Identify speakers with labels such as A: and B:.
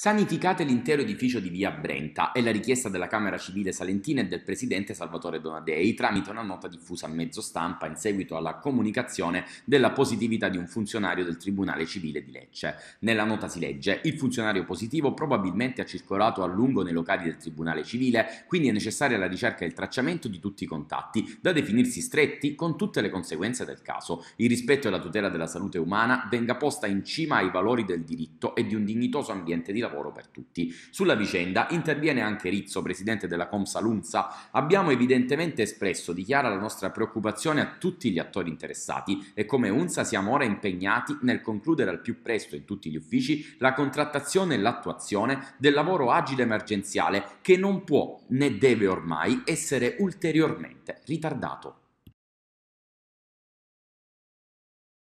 A: Sanificate l'intero edificio di via Brenta è la richiesta della Camera Civile Salentina e del Presidente Salvatore Donadei tramite una nota diffusa a mezzo stampa in seguito alla comunicazione della positività di un funzionario del Tribunale Civile di Lecce. Nella nota si legge il funzionario positivo probabilmente ha circolato a lungo nei locali del Tribunale Civile, quindi è necessaria la ricerca e il tracciamento di tutti i contatti, da definirsi stretti con tutte le conseguenze del caso. Il rispetto e la tutela della salute umana venga posta in cima ai valori del diritto e di un dignitoso ambiente di lavoro lavoro per tutti. Sulla vicenda interviene anche Rizzo, presidente della Comsa Comsalunza. Abbiamo evidentemente espresso, dichiara la nostra preoccupazione a tutti gli attori interessati e come UNSA siamo ora impegnati nel concludere al più presto in tutti gli uffici la contrattazione e l'attuazione del lavoro agile emergenziale che non può né deve ormai essere ulteriormente ritardato.